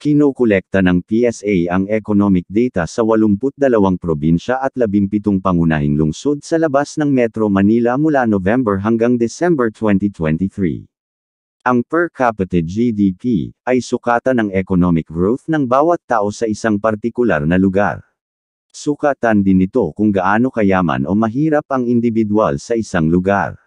Kinokolekta ng PSA ang economic data sa 82 probinsya at 17 pangunahing lungsod sa labas ng Metro Manila mula November hanggang December 2023. Ang per capita GDP ay sukatan ng economic growth ng bawat tao sa isang partikular na lugar. Sukatan din ito kung gaano kayaman o mahirap ang individual sa isang lugar.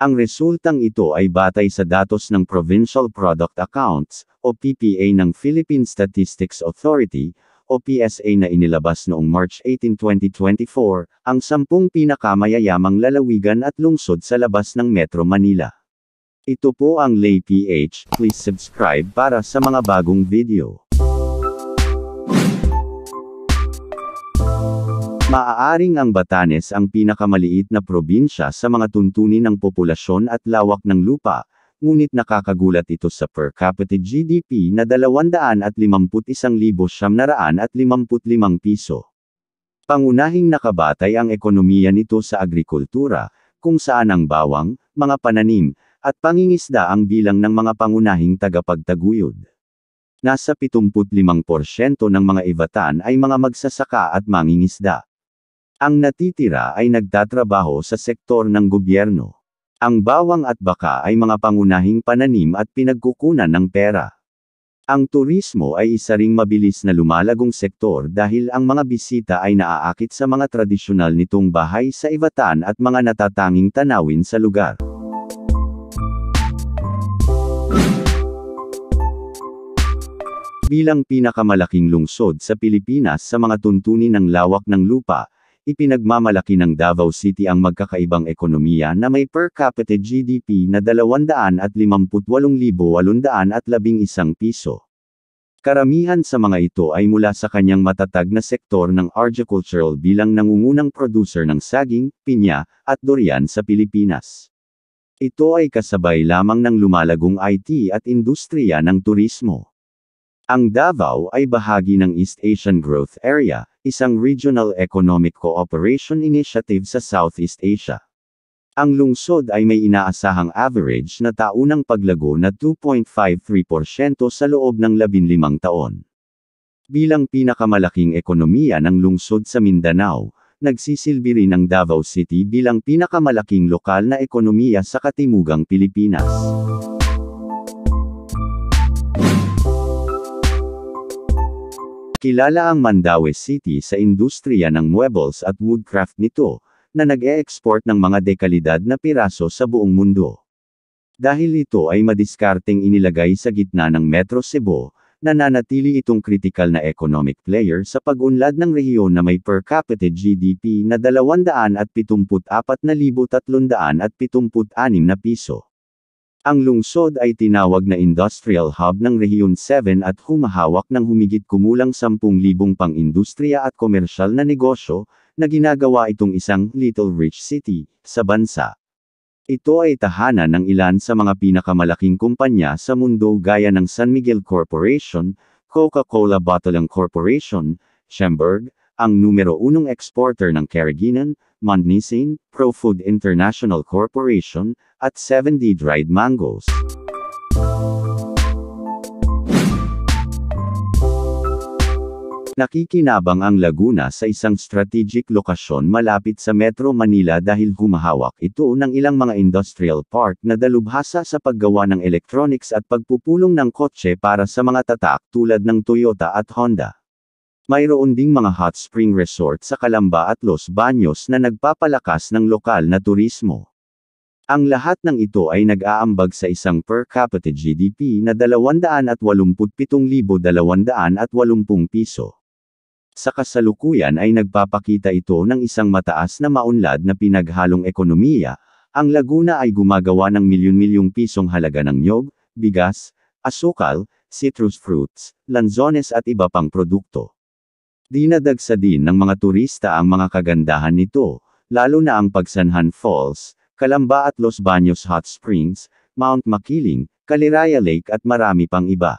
Ang resultang ito ay batay sa datos ng Provincial Product Accounts o PPA ng Philippine Statistics Authority o PSA na inilabas noong March 18, 2024, ang sampung pinakamayayamang lalawigan at lungsod sa labas ng Metro Manila. Ito po ang LayPH, please subscribe para sa mga bagong video. Maaaring ang Batanes ang pinakamaliit na probinsya sa mga tuntunin ng populasyon at lawak ng lupa, ngunit nakakagulat ito sa per capita GDP na 251,755 piso. Pangunahing nakabatay ang ekonomiya nito sa agrikultura, kung saan ang bawang, mga pananim, at pangingisda ang bilang ng mga pangunahing tagapagtaguyod. Nasa 75% ng mga ibatan ay mga magsasaka at mangingisda. Ang natitira ay nagtatrabaho sa sektor ng gobyerno. Ang bawang at baka ay mga pangunahing pananim at pinagkukunan ng pera. Ang turismo ay isa ring mabilis na lumalagong sektor dahil ang mga bisita ay naaakit sa mga tradisyonal nitong bahay sa Ivatan at mga natatanging tanawin sa lugar. Bilang pinakamalaking lungsod sa Pilipinas sa mga tuntunin ng lawak ng lupa, ipinagmamalaki ng Davao City ang magkakaibang ekonomiya na may per capita GDP na 258,811 piso. Karamihan sa mga ito ay mula sa kanyang matatag na sektor ng agricultural bilang nangungunang producer ng saging, pinya, at durian sa Pilipinas. Ito ay kasabay lamang ng lumalagong IT at industriya ng turismo. Ang Davao ay bahagi ng East Asian Growth Area, isang regional economic cooperation initiative sa Southeast Asia. Ang lungsod ay may inaasahang average na taunang paglago na 2.53% sa loob ng 15 taon. Bilang pinakamalaking ekonomiya ng lungsod sa Mindanao, nagsisilbi rin ang Davao City bilang pinakamalaking lokal na ekonomiya sa Katimugang Pilipinas. Kilala ang Mandawi City sa industriya ng muebles at woodcraft nito, na nag-e-export ng mga dekalidad na piraso sa buong mundo. Dahil ito ay madiskarteng inilagay sa gitna ng Metro Cebu, nananatili itong critical na economic player sa pag-unlad ng rehiyon na may per capita GDP na 274,376 na piso. Ang lungsod ay tinawag na industrial hub ng Rehiyon 7 at humahawak ng humigit kumulang 10,000 pang-industriya at komersyal na negosyo, na ginagawa itong isang Little Rich City sa bansa. Ito ay tahanan ng ilan sa mga pinakamalaking kumpanya sa mundo gaya ng San Miguel Corporation, Coca-Cola Bottling Corporation, Schemberg, ang numero unong exporter ng Carrageenan, Mandnisin, ProFood International Corporation, at 7D Dried Mangoes. Nakikinabang ang Laguna sa isang strategic lokasyon malapit sa Metro Manila dahil humahawak ito ng ilang mga industrial park na dalubhasa sa paggawa ng electronics at pagpupulong ng kotse para sa mga tatak tulad ng Toyota at Honda. Mayroon ding mga hot spring resort sa Kalamba at Los Baños na nagpapalakas ng lokal na turismo. Ang lahat ng ito ay nag-aambag sa isang per capita GDP na 287,280 piso. Sa kasalukuyan ay nagpapakita ito ng isang mataas na maunlad na pinaghalong ekonomiya, ang Laguna ay gumagawa ng milyon-milyong pisong halaga ng nyog, bigas, asukal, citrus fruits, lanzones at iba pang produkto. Dinadagsa din ng mga turista ang mga kagandahan nito, lalo na ang Pagsanhan Falls, Kalamba at Los Baños Hot Springs, Mount Makiling, Kaliraya Lake at marami pang iba.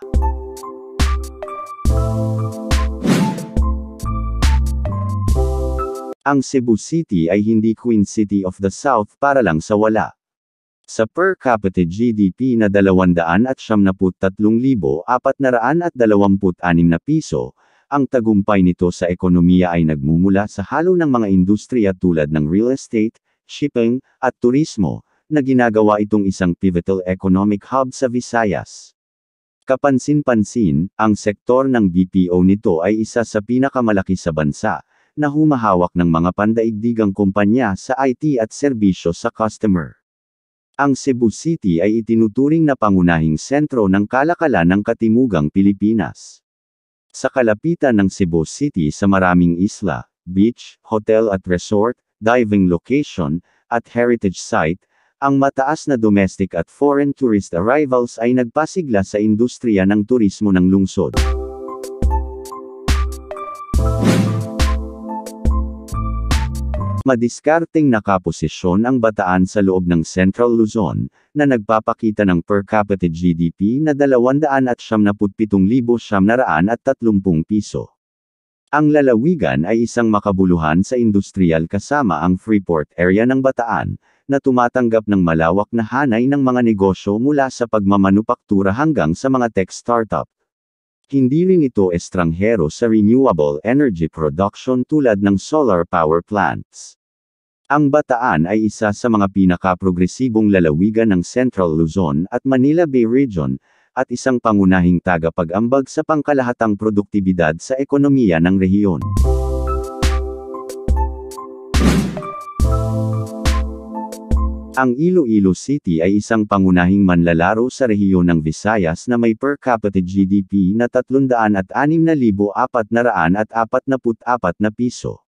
Ang Cebu City ay hindi Queen City of the South para lang sa wala. Sa per capita GDP na 200 at 273,426 na piso, ang tagumpay nito sa ekonomiya ay nagmumula sa halo ng mga industriya tulad ng real estate, shipping, at turismo, na ginagawa itong isang pivotal economic hub sa Visayas. Kapansin-pansin, ang sektor ng BPO nito ay isa sa pinakamalaki sa bansa, na humahawak ng mga pandaigdigang kumpanya sa IT at serbisyo sa customer. Ang Cebu City ay itinuturing na pangunahing sentro ng kalakalan ng Katimugang Pilipinas. Sa kalapitan ng Cebu City sa maraming isla, beach, hotel at resort, diving location, at heritage site, ang mataas na domestic at foreign tourist arrivals ay nagpasigla sa industriya ng turismo ng lungsod. Madiskarteng nakaposisyon ang Bataan sa loob ng Central Luzon, na nagpapakita ng per capita GDP na 277,730 piso. Ang lalawigan ay isang makabuluhan sa industrial kasama ang Freeport area ng Bataan, na tumatanggap ng malawak na hanay ng mga negosyo mula sa pagmamanupaktura hanggang sa mga tech startup hindi rin ito estranghero sa renewable energy production tulad ng solar power plants. Ang Bataan ay isa sa mga pinakaprogresibong lalawigan ng Central Luzon at Manila Bay Region, at isang pangunahing tagapag-ambag sa pangkalahatang produktibidad sa ekonomiya ng rehiyon. Ang Iloilo City ay isang pangunahing manlalaro sa rehiyon ng Visayas na may per capita GDP na 306,444 na piso.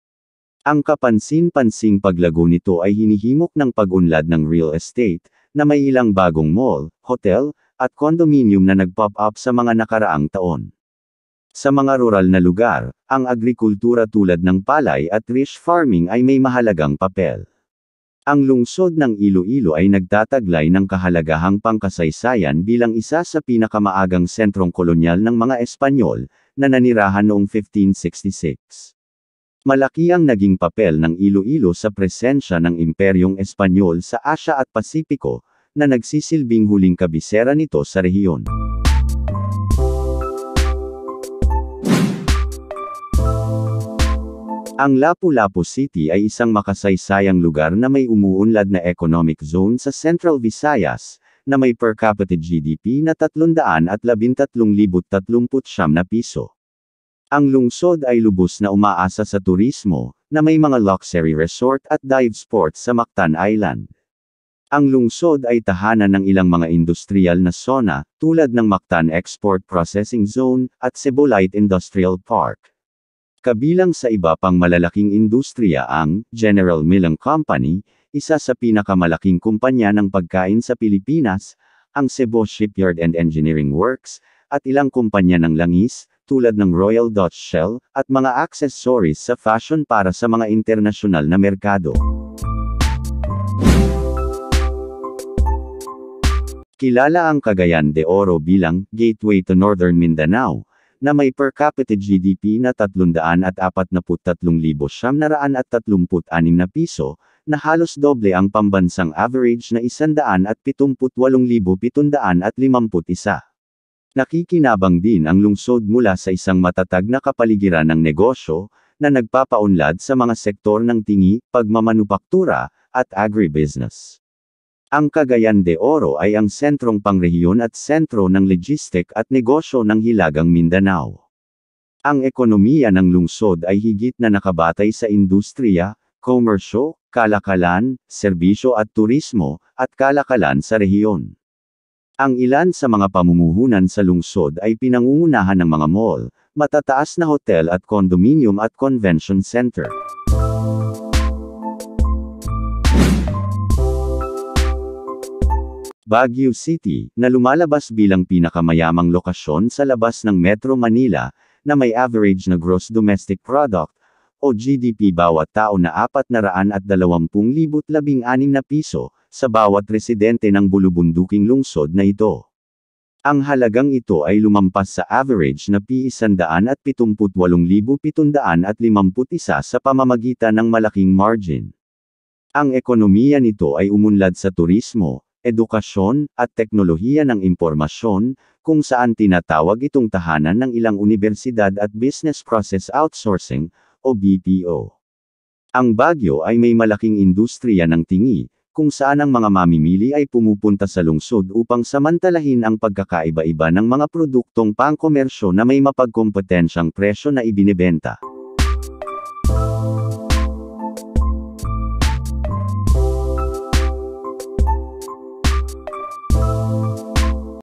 Ang kapansin-pansing paglago nito ay hinihimok ng pag-unlad ng real estate, na may ilang bagong mall, hotel, at condominium na nag-pop up sa mga nakaraang taon. Sa mga rural na lugar, ang agrikultura tulad ng palay at fish farming ay may mahalagang papel. Ang lungsod ng Iloilo ay nagtataglay ng kahalagahang pangkasaysayan bilang isa sa pinakamaagang sentrong kolonyal ng mga Espanyol, na nanirahan noong 1566. Malaki ang naging papel ng Iloilo sa presensya ng Imperyong Espanyol sa Asya at Pasipiko, na nagsisilbing huling kabisera nito sa rehiyon. Ang Lapu-Lapu City ay isang makasaysayang lugar na may umuunlad na economic zone sa Central Visayas, na may per capita GDP na 313,300 na piso. Ang lungsod ay lubos na umaasa sa turismo, na may mga luxury resort at dive sports sa Mactan Island. Ang lungsod ay tahanan ng ilang mga industrial na zona, tulad ng Mactan Export Processing Zone, at Cebolite Industrial Park. Kabilang sa iba pang malalaking industriya ang General Milling Company, isa sa pinakamalaking kumpanya ng pagkain sa Pilipinas, ang Cebu Shipyard and Engineering Works, at ilang kumpanya ng langis, tulad ng Royal Dutch Shell, at mga accessories sa fashion para sa mga internasyonal na merkado. Kilala ang Cagayan de Oro bilang Gateway to Northern Mindanao, na may per capita GDP na 343,736 na piso, na halos doble ang pambansang average na 178,751. Nakikinabang din ang lungsod mula sa isang matatag na kapaligiran ng negosyo, na nagpapaunlad sa mga sektor ng tingi, pagmamanupaktura, at agribusiness. Ang Cagayan de Oro ay ang sentrong pangrehiyon at sentro ng logistik at negosyo ng Hilagang Mindanao. Ang ekonomiya ng lungsod ay higit na nakabatay sa industriya, komersyo, kalakalan, serbisyo at turismo, at kalakalan sa rehiyon. Ang ilan sa mga pamumuhunan sa lungsod ay pinangungunahan ng mga mall, matataas na hotel at condominium at convention center. Baguio City, na lumalabas bilang pinakamayamang lokasyon sa labas ng Metro Manila, na may average na gross domestic product, o GDP bawat tao na 420,016 na piso, sa bawat residente ng bulubunduking lungsod na ito. Ang halagang ito ay lumampas sa average na P178,751 sa pamamagitan ng malaking margin. Ang ekonomiya nito ay umunlad sa turismo, edukasyon, at teknolohiya ng impormasyon, kung saan tinatawag itong tahanan ng ilang universidad at business process outsourcing, o BPO. Ang Baguio ay may malaking industriya ng tingi, kung saan ang mga mamimili ay pumupunta sa lungsod upang samantalahin ang pagkakaiba-iba ng mga produktong pangkomersyo na may mapagkompetensyang presyo na ibinebenta.